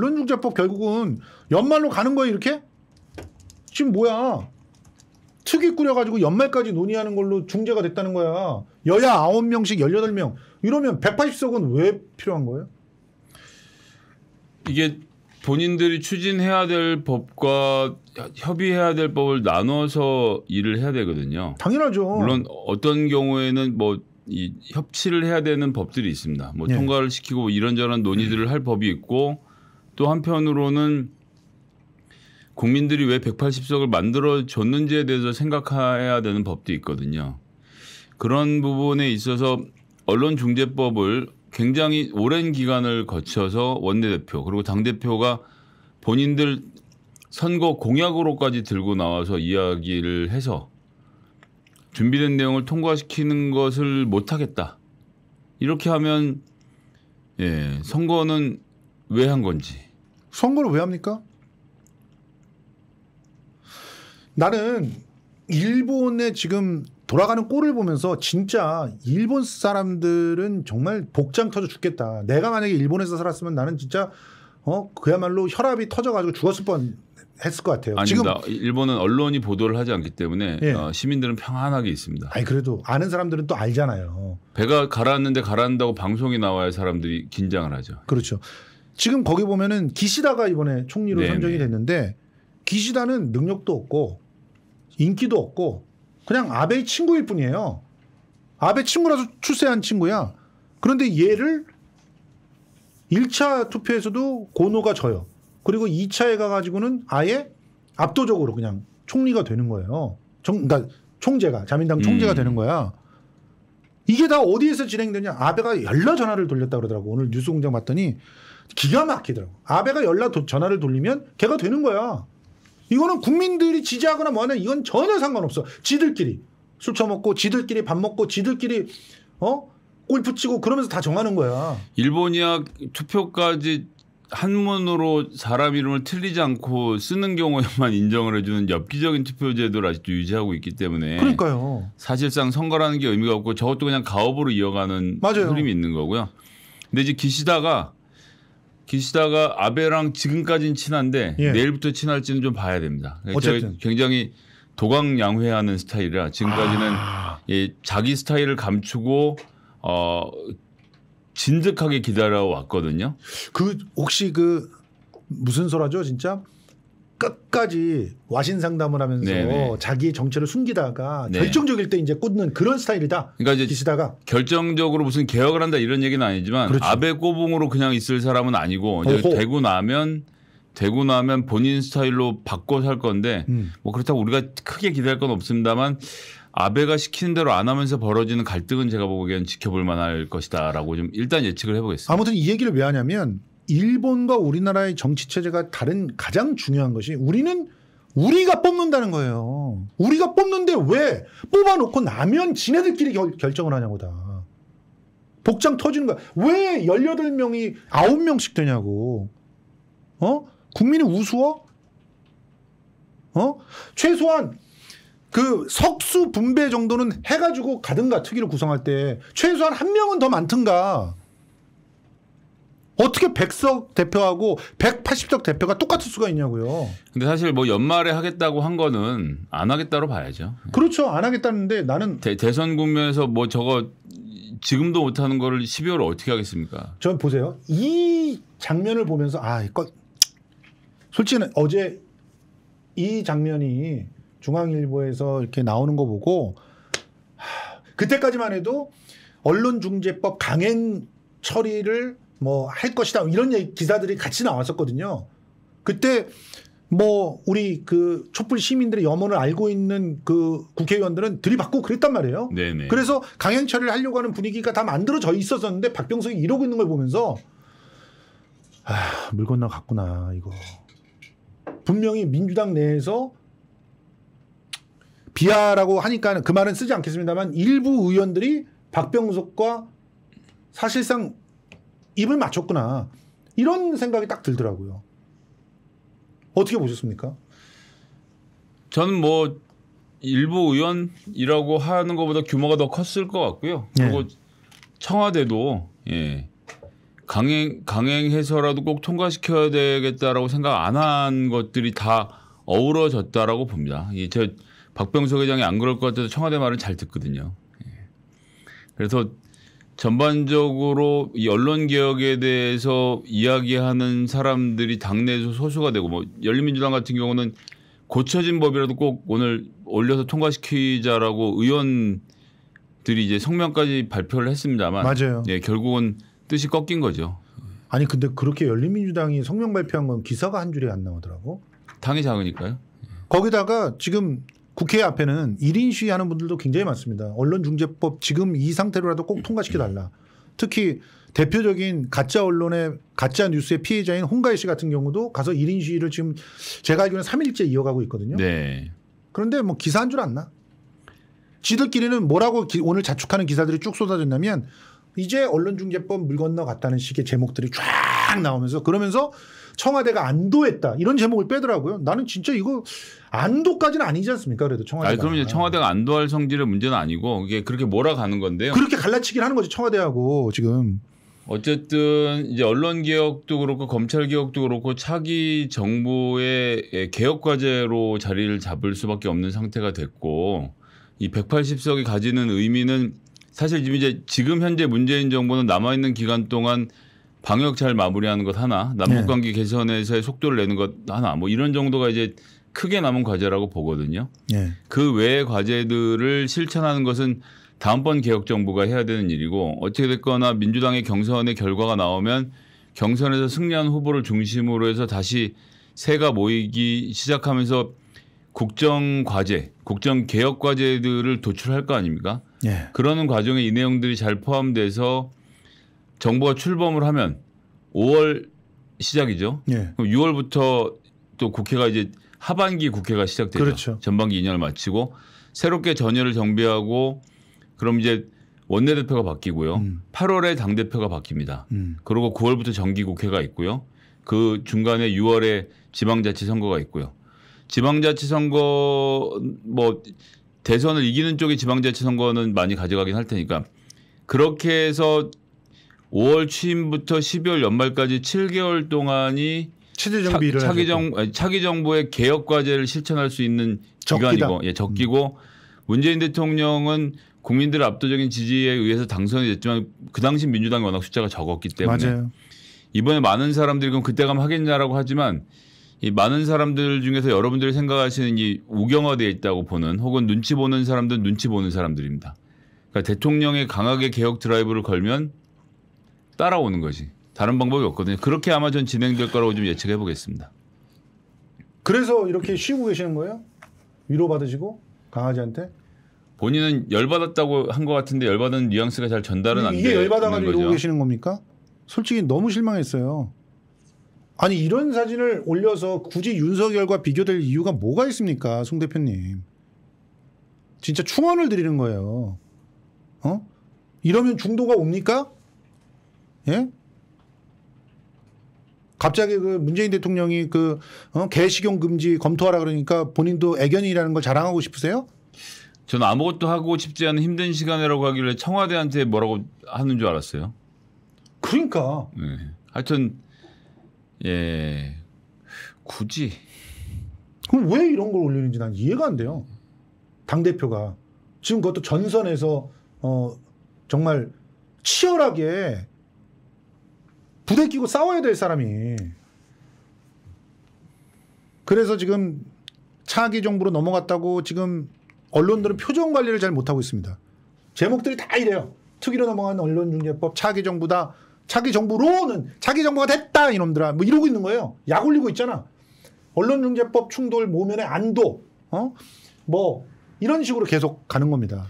언론중재법 결국은 연말로 가는 거야 이렇게? 지금 뭐야? 특위 꾸려가지고 연말까지 논의하는 걸로 중재가 됐다는 거야. 여야 9명씩 18명. 이러면 180석은 왜 필요한 거예요? 이게 본인들이 추진해야 될 법과 협의해야 될 법을 나눠서 일을 해야 되거든요. 당연하죠. 물론 어떤 경우에는 뭐이 협치를 해야 되는 법들이 있습니다. 뭐 네. 통과를 시키고 뭐 이런저런 논의들을 할 법이 있고 또 한편으로는 국민들이 왜 180석을 만들어줬는지에 대해서 생각해야 되는 법도 있거든요. 그런 부분에 있어서 언론중재법을 굉장히 오랜 기간을 거쳐서 원내대표 그리고 당대표가 본인들 선거 공약으로까지 들고 나와서 이야기를 해서 준비된 내용을 통과시키는 것을 못하겠다. 이렇게 하면 예, 선거는 왜 한 건지 선거를 왜 합니까? 나는 일본의 지금 돌아가는 꼴을 보면서 진짜 일본 사람들은 정말 복장 터져 죽겠다. 내가 만약에 일본에서 살았으면 나는 진짜 어 그야말로 혈압이 터져가지고 죽었을 뻔 했을 것 같아요. 아닙니다. 지금 일본은 언론이 보도를 하지 않기 때문에 예. 어, 시민들은 평안하게 있습니다. 아니 그래도 아는 사람들은 또 알잖아요. 배가 가라앉는데 가라앉다고 는 방송이 나와야 사람들이 긴장을 하죠. 그렇죠. 지금 거기 보면은 기시다가 이번에 총리로 네네. 선정이 됐는데 기시다는 능력도 없고 인기도 없고 그냥 아베의 친구일 뿐이에요. 아베 친구라서 출세한 친구야. 그런데 얘를 1차 투표에서도 고노가 져요. 그리고 2차에 가가지고는 아예 압도적으로 그냥 총리가 되는 거예요. 총, 그러니까 총재가 자민당 총재가 음. 되는 거야. 이게 다 어디에서 진행되냐? 아베가 연락 전화를 돌렸다 그러더라고. 오늘 뉴스공장 봤더니 기가 막히더라고. 아베가 연락 전화를 돌리면 걔가 되는 거야. 이거는 국민들이 지지하거나 뭐하는 이건 전혀 상관없어. 지들끼리 술 처먹고 지들끼리 밥 먹고 지들끼리 어 골프 치고 그러면서 다 정하는 거야. 일본이야 투표까지 한문으로 사람 이름을 틀리지 않고 쓰는 경우에만 인정을 해주는 엽기적인 투표제도를 아직도 유지하고 있기 때문에 그러니까요. 사실상 선거라는 게 의미가 없고 저것도 그냥 가업으로 이어가는 맞아요. 흐름이 있는 거고요. 근데 이제 기시다가 기시다가 아베랑 지금까지는 친한데 예. 내일부터 친할지는 좀 봐야 됩니다. 그러니까 어쨌든 굉장히 도강양회하는 스타일이라 지금까지는 아. 예, 자기 스타일을 감추고 어 진득하게 기다려왔거든요. 그 혹시 그 무슨 소라죠 진짜? 끝까지 와신 상담을 하면서 네네. 자기의 정체를 숨기다가 네. 결정적일 때 이제 꽂는 그런 스타일이다. 그러니까 이제 시다가 결정적으로 무슨 개혁을 한다 이런 얘기는 아니지만 그렇죠. 아베 꼬봉으로 그냥 있을 사람은 아니고 이제 되고 나면 되고 나면 본인 스타일로 바꿔 살 건데 음. 뭐 그렇다고 우리가 크게 기대할 건 없습니다만 아베가 시키는 대로 안 하면서 벌어지는 갈등은 제가 보기엔 지켜볼 만할 것이다라고 좀 일단 예측을 해보겠습니다. 아무튼 이 얘기를 왜 하냐면 일본과 우리나라의 정치 체제가 다른 가장 중요한 것이 우리는 우리가 뽑는다는 거예요. 우리가 뽑는데 왜 뽑아놓고 나면 지네들끼리 결, 결정을 하냐고다. 복장 터지는 거야. 왜 18명이 9명씩 되냐고. 어? 국민이 우스워? 어? 최소한 그 석수 분배 정도는 해가지고 가든가 특위를 구성할 때 최소한 한 명은 더 많든가 어떻게 백석 대표하고 180석 대표가 똑같을 수가 있냐고요. 근데 사실 뭐 연말에 하겠다고 한 거는 안 하겠다로 봐야죠. 그렇죠. 안 하겠다는데 나는 대, 선 국면에서 뭐 저거 지금도 못 하는 거를 12월 어떻게 하겠습니까? 저 보세요. 이 장면을 보면서 아, 이거 솔직히 어제 이 장면이 중앙일보에서 이렇게 나오는 거 보고 하, 그때까지만 해도 언론중재법 강행 처리를 뭐 할 것이다 이런 얘기, 기사들이 같이 나왔었거든요. 그때 뭐 우리 그 촛불 시민들의 염원을 알고 있는 그 국회의원들은 들이받고 그랬단 말이에요. 네네. 그래서 강행 처리를 하려고 하는 분위기가 다 만들어져 있었었는데 박병석이 이러고 있는 걸 보면서 아, 물 건너 갔구나 이거. 분명히 민주당 내에서 비하라고 하니까 그 말은 쓰지 않겠습니다만 일부 의원들이 박병석과 사실상 입을 맞췄구나 이런 생각이 딱 들더라고요. 어떻게 보셨습니까? 저는 뭐 일부 의원이라고 하는 것보다 규모가 더 컸을 것 같고요. 네. 그리고 네. 청와대도 예. 강행 강행해서라도 꼭 통과시켜야 되겠다라고 생각 안 한 것들이 다 어우러졌다라고 봅니다. 예, 박병석 회장이 안 그럴 것 같아서 청와대 말을 잘 듣거든요. 예. 그래서 전반적으로 이 언론 개혁에 대해서 이야기하는 사람들이 당내에서 소수가 되고 뭐 열린민주당 같은 경우는 고쳐진 법이라도 꼭 오늘 올려서 통과시키자라고 의원들이 이제 성명까지 발표를 했습니다만 맞아요. 예, 결국은 뜻이 꺾인 거죠. 아니 근데 그렇게 열린민주당이 성명 발표한 건 기사가 한 줄이 안 나오더라고. 당이 작으니까요. 거기다가 지금 국회 앞에는 1인 시위 하는 분들도 굉장히 많습니다. 언론중재법 지금 이 상태로라도 꼭 통과시켜달라. 특히 대표적인 가짜 언론의 가짜 뉴스의 피해자인 홍가희 씨 같은 경우도 가서 1인 시위를 지금 제가 알기로는 3일째 이어가고 있거든요. 네. 그런데 뭐 기사 한 줄 안 나. 지들끼리는 뭐라고 기, 오늘 자축하는 기사들이 쭉 쏟아졌냐면 이제 언론중재법 물 건너갔다는 식의 제목들이 쫙 나오면서 그러면서 청와대가 안도했다 이런 제목을 빼더라고요. 나는 진짜 이거 안도까지는 아니지 않습니까? 그래도 청와대. 아 그럼 이제 청와대가 안도할 성질의 문제는 아니고 이게 그렇게 몰아가는 건데요. 그렇게 갈라치기를 하는 거죠 청와대하고 지금. 어쨌든 이제 언론 개혁도 그렇고 검찰 개혁도 그렇고 차기 정부의 개혁 과제로 자리를 잡을 수밖에 없는 상태가 됐고 이 180석이 가지는 의미는 사실 지금 이제 지금 현재 문재인 정부는 남아 있는 기간 동안 방역 잘 마무리하는 것 하나, 남북 네. 관계 개선에서의 속도를 내는 것 하나, 뭐 이런 정도가 이제 크게 남은 과제라고 보거든요. 예. 그 외의 과제들을 실천하는 것은 다음번 개혁 정부가 해야 되는 일이고 어떻게 됐거나 민주당의 경선의 결과가 나오면 경선에서 승리한 후보를 중심으로 해서 다시 새가 모이기 시작하면서 국정 과제, 국정 개혁 과제들을 도출할 거 아닙니까? 예. 그러는 과정에 이 내용들이 잘 포함돼서 정부가 출범을 하면 5월 시작이죠. 예. 그럼 6월부터 또 국회가 이제 하반기 국회가 시작되죠. 그렇죠. 전반기 2년을 마치고 새롭게 전열을 정비하고 그럼 이제 원내대표가 바뀌고요. 음. 8월에 당대표가 바뀝니다. 음. 그리고 9월부터 정기국회가 있고요. 그 중간에 6월에 지방자치선거가 있고요. 지방자치선거 뭐 대선을 이기는 쪽이 지방자치선거는 많이 가져가긴 할 테니까 그렇게 해서 5월 취임부터 12월 연말까지 7개월 동안이 차기 정비 차기 정 차기 정부의 개혁 과제를 실천할 수 있는 적기다. 기간이고 예 음. 적기고 음. 문재인 대통령은 국민들의 압도적인 지지에 의해서 당선이 됐지만 그 당시 민주당이 워낙 숫자가 적었기 때문에 맞아요. 이번에 많은 사람들이 그럼 그때 가면 하겠냐라고 하지만 이 많은 사람들 중에서 여러분들이 생각하시는 이우경화되어 있다고 보는 혹은 눈치 보는 사람들은 눈치 보는 사람들입니다. 그러니까 대통령의 강하게 개혁 드라이브를 걸면 따라오는 거지. 다른 방법이 없거든요. 그렇게 아마 전 진행될 거라고 좀 예측해 보겠습니다. 그래서 이렇게 쉬고 계시는 거예요? 위로 받으시고 강아지한테? 본인은 열받았다고 한 것 같은데 열받은 뉘앙스가 잘 전달은 안 돼요. 이게 열받아가지고 이러고 계시는 겁니까? 솔직히 너무 실망했어요. 아니 이런 사진을 올려서 굳이 윤석열과 비교될 이유가 뭐가 있습니까, 송 대표님? 진짜 충원을 드리는 거예요. 어? 이러면 중도가 옵니까? 예? 갑자기 그 문재인 대통령이 그 어, 개식용 금지 검토하라 그러니까 본인도 애견이라는 걸 자랑하고 싶으세요? 저는 아무것도 하고 싶지 않은 힘든 시간이라고 하길래 청와대한테 뭐라고 하는 줄 알았어요. 그러니까. 네. 하여튼 예 굳이 그럼 왜 이런 걸 올리는지 난 이해가 안 돼요. 당 대표가 지금 그것도 전선에서 어 정말 치열하게 부대 끼고 싸워야 될 사람이. 그래서 지금 차기 정부로 넘어갔다고 지금 언론들은 표정 관리를 잘 못하고 있습니다. 제목들이 다 이래요. 특위로 넘어간 언론중재법 차기 정부다. 차기 정부로는 차기 정부가 됐다 이놈들아 뭐 이러고 있는 거예요. 약 올리고 있잖아. 언론중재법 충돌 모면의 안도 어? 뭐 이런 식으로 계속 가는 겁니다.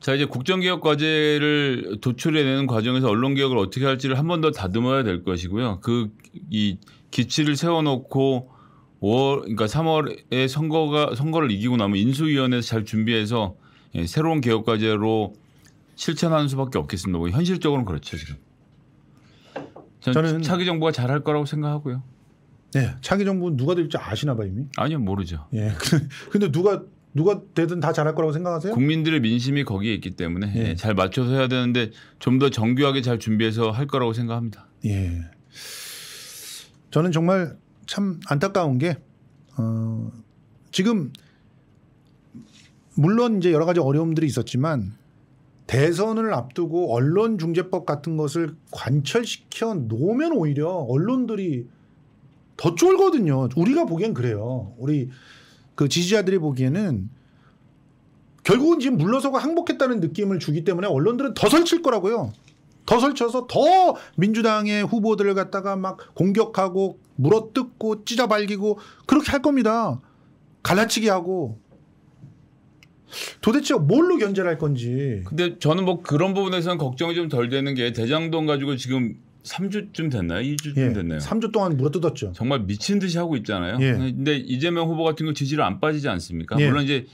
자 이제 국정개혁 과제를 도출해내는 과정에서 언론개혁을 어떻게 할지를 한 번 더 다듬어야 될 것이고요. 그 이 기치를 세워놓고 5월 그러니까 3월에 선거가 선거를 이기고 나면 인수위원회에서 잘 준비해서 예, 새로운 개혁 과제로 실천하는 수밖에 없겠습니다. 뭐 현실적으로는 그렇죠 지금. 저는 차기 정부가 잘할 거라고 생각하고요. 네, 차기 정부 누가 될지 아시나 봐 이미. 아니요 모르죠. 예, 근데 누가 누가 되든 다 잘할 거라고 생각하세요? 국민들의 민심이 거기에 있기 때문에 예. 예 잘 맞춰서 해야 되는데 좀 더 정교하게 잘 준비해서 할 거라고 생각합니다. 예. 저는 정말 참 안타까운 게 어, 지금 물론 이제 여러 가지 어려움들이 있었지만 대선을 앞두고 언론 중재법 같은 것을 관철시켜 놓으면 오히려 언론들이 더 쫄거든요. 우리가 보기엔 그래요. 우리 그 지지자들이 보기에는 결국은 지금 물러서고 항복했다는 느낌을 주기 때문에 언론들은 더 설칠 거라고요. 더 설쳐서 더 민주당의 후보들을 갖다가 막 공격하고 물어뜯고 찢어발기고 그렇게 할 겁니다. 갈라치기 하고 도대체 뭘로 견제를 할 건지. 근데 저는 뭐 그런 부분에서는 걱정이 좀 덜 되는 게 대장동 가지고 지금 3주쯤 됐나요? 2주쯤 예, 됐나요? 3주 동안 물어뜯었죠. 정말 미친 듯이 하고 있잖아요. 예. 근데 이재명 후보 같은 경우 지지를 안 빠지지 않습니까? 예. 물론 이제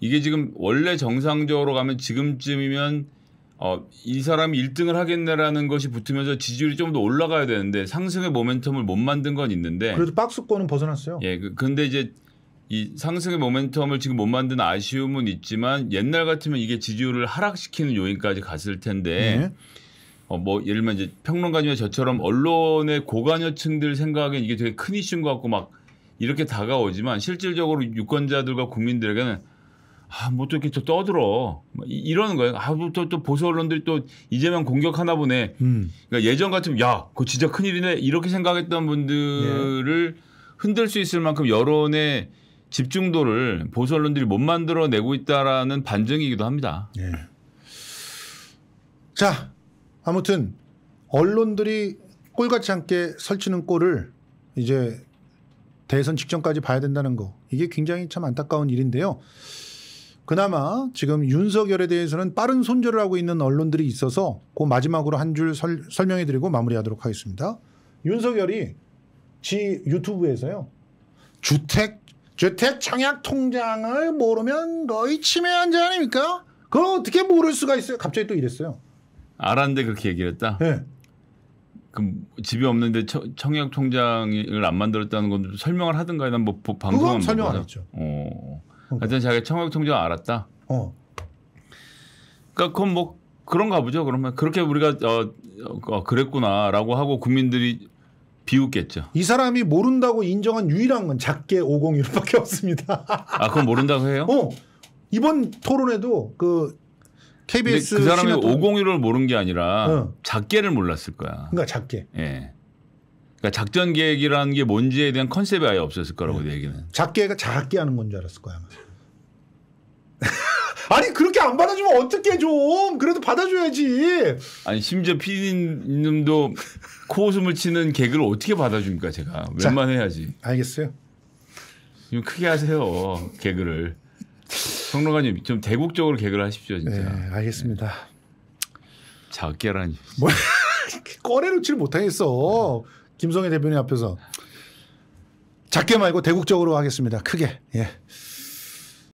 이게 지금 원래 정상적으로 가면 지금쯤이면 어, 이 사람이 1등을 하겠네라는 것이 붙으면서 지지율이 좀 더 올라가야 되는데 상승의 모멘텀을 못 만든 건 있는데 그래도 박스권은 벗어났어요. 예. 그, 근데 이제 이 상승의 모멘텀을 지금 못 만든 아쉬움은 있지만 옛날 같으면 이게 지지율을 하락시키는 요인까지 갔을 텐데 예. 어, 뭐 예를 들면 이제 평론가님의 저처럼 언론의 고관여층들 생각엔 이게 되게 큰 이슈인 것 같고 막 이렇게 다가오지만 실질적으로 유권자들과 국민들에게는 아 뭐 또 이렇게 또 떠들어 뭐 이러는 거예요. 아또또 뭐 또 보수 언론들이 또 이재명 공격하나 보네. 음. 그러니까 예전 같으면 야 그거 진짜 큰 일이네 이렇게 생각했던 분들을 예. 흔들 수 있을 만큼 여론의 집중도를 보수 언론들이 못 만들어내고 있다라는 반증이기도 합니다. 예. 자 아무튼 언론들이 꼴같이 않게 설치는 꼴을 이제 대선 직전까지 봐야 된다는 거 이게 굉장히 참 안타까운 일인데요. 그나마 지금 윤석열에 대해서는 빠른 손절을 하고 있는 언론들이 있어서 그 마지막으로 한 줄 설명해 드리고 마무리하도록 하겠습니다. 윤석열이 지 유튜브에서요. 주택 주택 청약 통장을 모르면 거의 침해한 자 아닙니까? 그걸 어떻게 모를 수가 있어요? 갑자기 또 이랬어요. 알았는데 그렇게 얘기를 했다. 네. 그럼 집이 없는데 청약 통장을 안 만들었다는 건 설명을 하든가 난뭐 방송은 설명 안 했죠. 어. 하여튼 그렇죠. 자기 청약 통장 알았다. 어. 그러니까 그건 뭐 그런가 보죠. 그러면 그렇게 우리가 어, 어 그랬구나라고 하고 국민들이 비웃겠죠. 이 사람이 모른다고 인정한 유일한 건 작게 501밖에 없습니다. 아, 그건 모른다고 해요? 어. 이번 토론에도 그 KBS 그 사람이 신화동. 501을 모른 게 아니라 어. 작계를 몰랐을 거야. 그러니까 작계. 예. 그러니까 작전 계획이라는 게 뭔지에 대한 컨셉이 아예 없었을 거라고 네. 예. 내 얘기는. 작계가 작게 하는 건 줄 알았을 거야. 아니 그렇게 안 받아주면 어떻게 좀 그래도 받아줘야지. 아니 심지어 피디님도 코웃음을 치는 개그를 어떻게 받아줍니까 제가 웬만해야지. 알겠어요. 지금 크게 하세요 개그를. 평론가님 좀 대국적으로 개그를 하십시오 진짜. 네, 알겠습니다. 네. 작게라니. 뭐꺼내놓지 못하겠어. 김성애 대변인 앞에서 작게 말고 대국적으로 하겠습니다. 크게. 예.